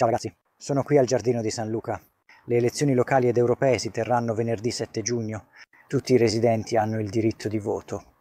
Ciao ragazzi, sono qui al Giardino di San Luca. Le elezioni locali ed europee si terranno venerdì 7 giugno. Tutti i residenti hanno il diritto di voto.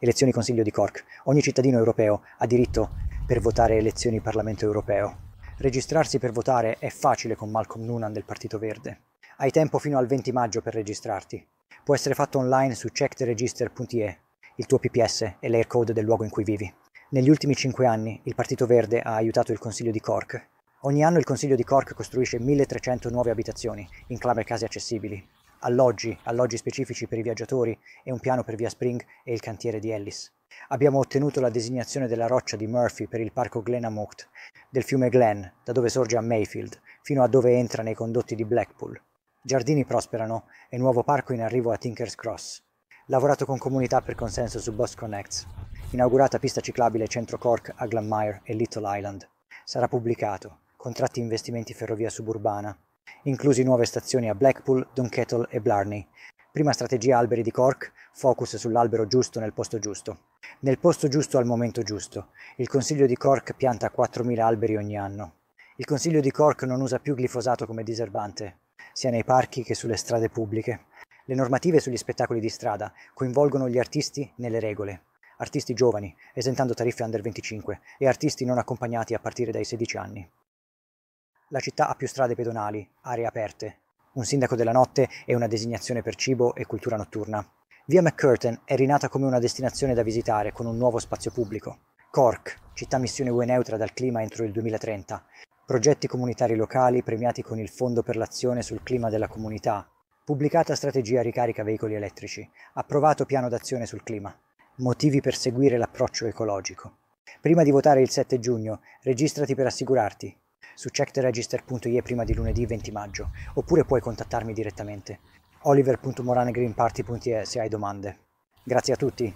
Elezioni Consiglio di Cork. Ogni cittadino europeo ha diritto per votare elezioni Parlamento europeo. Registrarsi per votare è facile con Malcolm Noonan del Partito Verde. Hai tempo fino al 20 maggio per registrarti. Può essere fatto online su checktheregister.ie, il tuo PPS e l'air code del luogo in cui vivi. Negli ultimi cinque anni il Partito Verde ha aiutato il Consiglio di Cork Ogni anno il Consiglio di Cork costruisce 1300 nuove abitazioni, inclave case accessibili, alloggi, alloggi specifici per i viaggiatori e un piano per via Spring e il cantiere di Ellis. Abbiamo ottenuto la designazione della roccia di Murphy per il parco Glenamocht, del fiume Glen, da dove sorge a Mayfield, fino a dove entra nei condotti di Blackpool. Giardini prosperano e nuovo parco in arrivo a Tinker's Cross. Lavorato con comunità per consenso su Boss Connects. Inaugurata pista ciclabile centro Cork a Glenmire e Little Island. Sarà pubblicato, contratti investimenti ferrovia suburbana, inclusi nuove stazioni a Blackpool, Dunkettle e Blarney. Prima strategia alberi di Cork, focus sull'albero giusto nel posto giusto. Nel posto giusto al momento giusto. Il Consiglio di Cork pianta 4.000 alberi ogni anno. Il Consiglio di Cork non usa più glifosato come diserbante, sia nei parchi che sulle strade pubbliche. Le normative sugli spettacoli di strada coinvolgono gli artisti nelle regole. Artisti giovani, esentando tariffe under 25, e artisti non accompagnati a partire dai 16 anni. La città ha più strade pedonali, aree aperte, un sindaco della notte e una designazione per cibo e cultura notturna. Via McCurtain è rinata come una destinazione da visitare con un nuovo spazio pubblico. Cork, città missione UE neutra dal clima entro il 2030. Progetti comunitari locali premiati con il Fondo per l'azione sul clima della comunità. Pubblicata strategia ricarica veicoli elettrici. Approvato piano d'azione sul clima. Motivi per seguire l'approccio ecologico. Prima di votare il 7 giugno, registrati per assicurarti su checktheregister.ie prima di lunedì 20 maggio, oppure puoi contattarmi direttamente. Oliver.moranegreenparty.e se hai domande. Grazie a tutti!